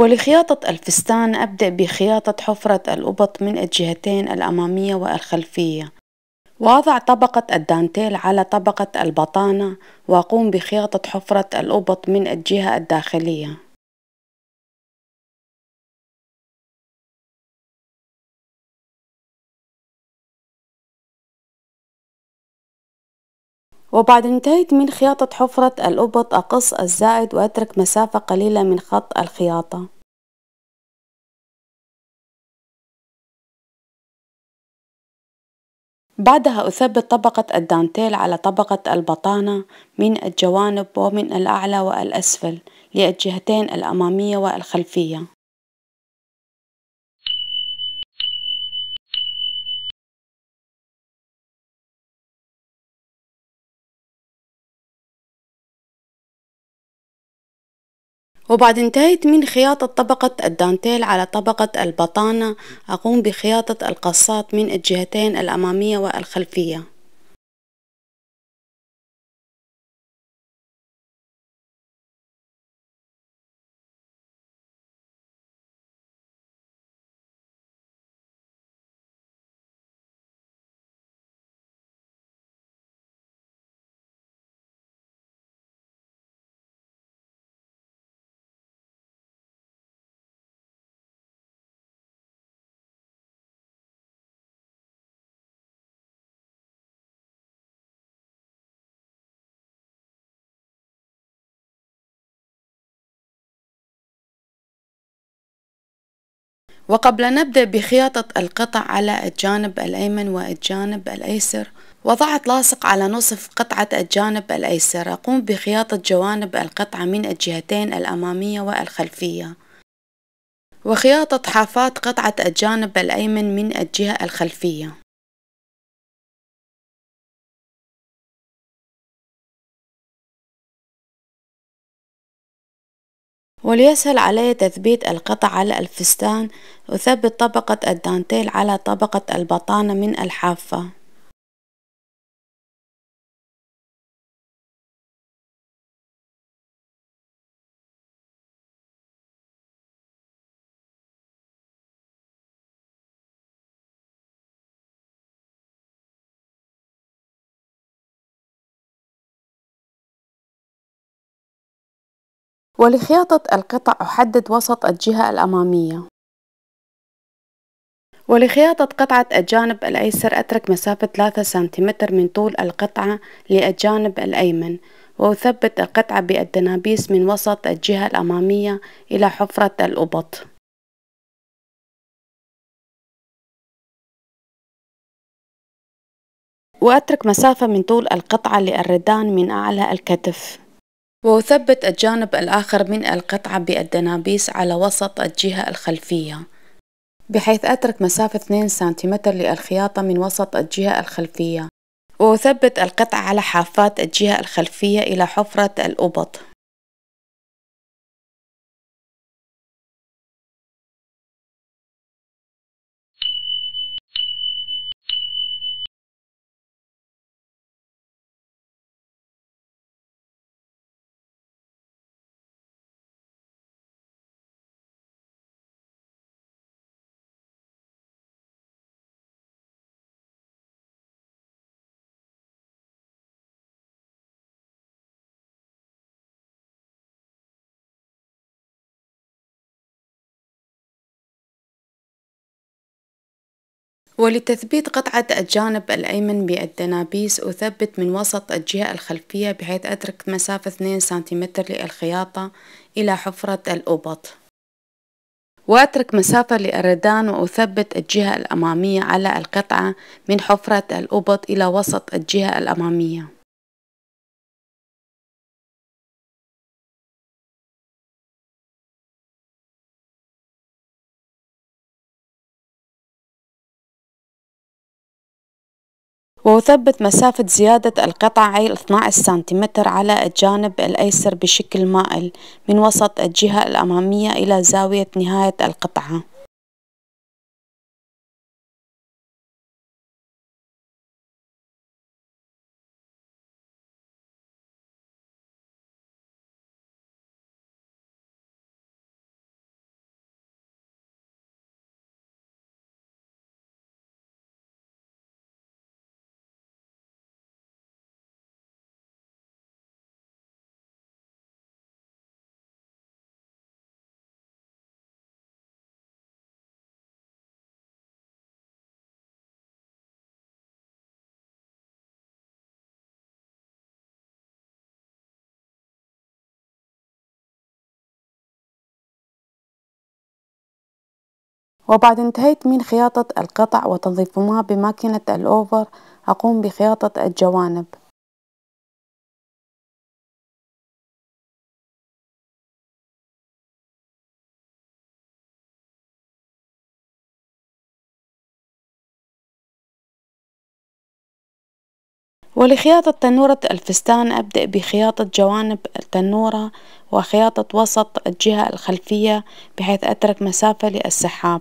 ولخياطة الفستان أبدأ بخياطة حفرة الأبط من الجهتين الأمامية والخلفية وأضع طبقة الدانتيل على طبقة البطانة وأقوم بخياطة حفرة الأبط من الجهة الداخلية وبعد انتهيت من خياطة حفرة الأبط أقص الزائد وأترك مسافة قليلة من خط الخياطة بعدها أثبت طبقة الدانتيل على طبقة البطانة من الجوانب ومن الأعلى والأسفل للجهتين الأمامية والخلفية وبعد انتهيت من خياطة طبقة الدانتيل على طبقة البطانة أقوم بخياطة القصات من الجهتين الأمامية والخلفية وقبل نبدأ بخياطة القطع على الجانب الأيمن والجانب الأيسر وضعت لاصق على نصف قطعة الجانب الأيسر أقوم بخياطة جوانب القطعة من الجهتين الأمامية والخلفية وخياطة حافات قطعة الجانب الأيمن من الجهة الخلفية وليسهل علي تثبيت القطع على الفستان أثبت طبقة الدانتيل على طبقة البطانة من الحافة ولخياطة القطع أحدد وسط الجهة الأمامية ولخياطة قطعة الجانب الأيسر أترك مسافة 3 سنتيمتر من طول القطعة للجانب الأيمن وأثبت القطعة بالدنابيس من وسط الجهة الأمامية إلى حفرة الأبط وأترك مسافة من طول القطعة للردان من أعلى الكتف وأثبت الجانب الآخر من القطعة بالدنابيس على وسط الجهة الخلفية بحيث أترك مسافة 2 سنتيمتر للخياطة من وسط الجهة الخلفية وأثبت القطعة على حافات الجهة الخلفية إلى حفرة الأبط ولتثبيت قطعة الجانب الأيمن بالدنابيس أثبت من وسط الجهة الخلفية بحيث أترك مسافة 2 سنتيمتر للخياطة إلى حفرة الأبط وأترك مسافة للردان وأثبت الجهة الأمامية على القطعة من حفرة الأبط إلى وسط الجهة الأمامية وأثبت مسافة زيادة القطعي 12 سنتيمتر على الجانب الأيسر بشكل مائل من وسط الجهة الأمامية إلى زاوية نهاية القطعة وبعد انتهيت من خياطة القطع وتنظيفهما بماكينة الأوفر أقوم بخياطة الجوانب ولخياطة تنورة الفستان أبدأ بخياطة جوانب التنورة وخياطة وسط الجهة الخلفية بحيث أترك مسافة للسحاب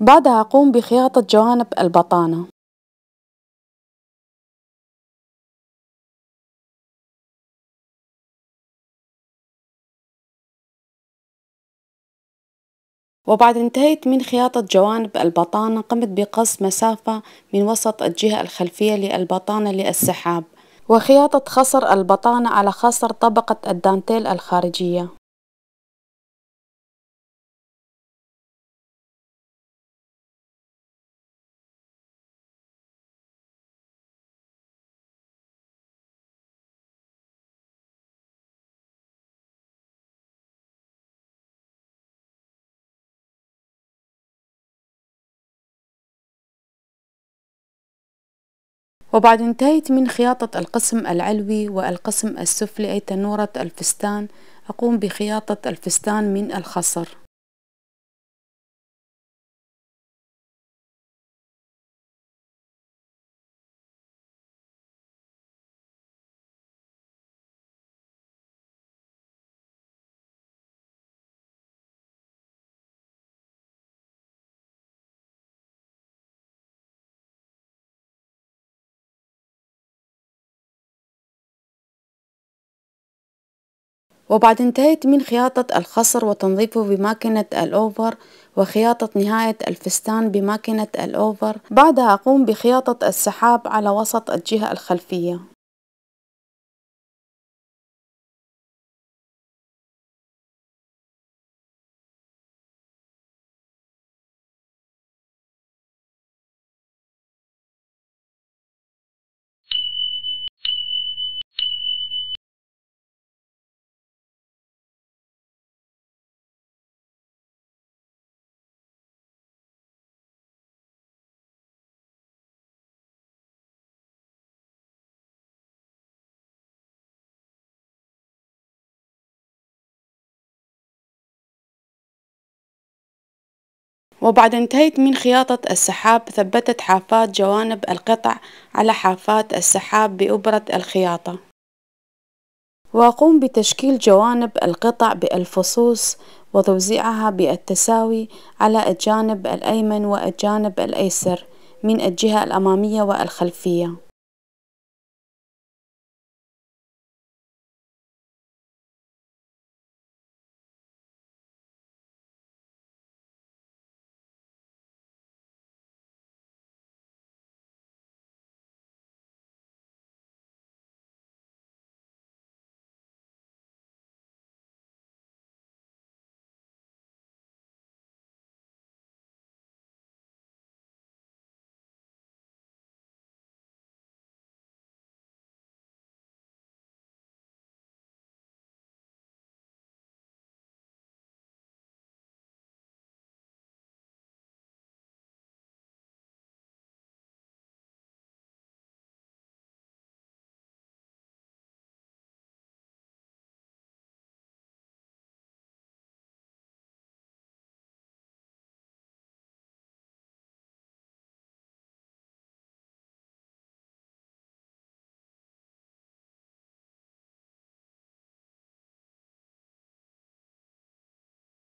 بعدها قم بخياطة جوانب البطانة وبعد انتهيت من خياطة جوانب البطانة قمت بقص مسافة من وسط الجهة الخلفية للبطانة للسحاب وخياطة خصر البطانة على خصر طبقة الدانتيل الخارجية وبعد انتهيت من خياطة القسم العلوي والقسم السفلي أي تنورة الفستان أقوم بخياطة الفستان من الخصر وبعد انتهيت من خياطة الخصر وتنظيفه بماكينة الأوفر وخياطة نهاية الفستان بماكينة الأوفر بعدها أقوم بخياطة السحاب على وسط الجهة الخلفية وبعد انتهيت من خياطة السحاب ثبتت حافات جوانب القطع على حافات السحاب بإبرة الخياطة وأقوم بتشكيل جوانب القطع بالفصوص وتوزيعها بالتساوي على الجانب الأيمن والجانب الأيسر من الجهة الأمامية والخلفية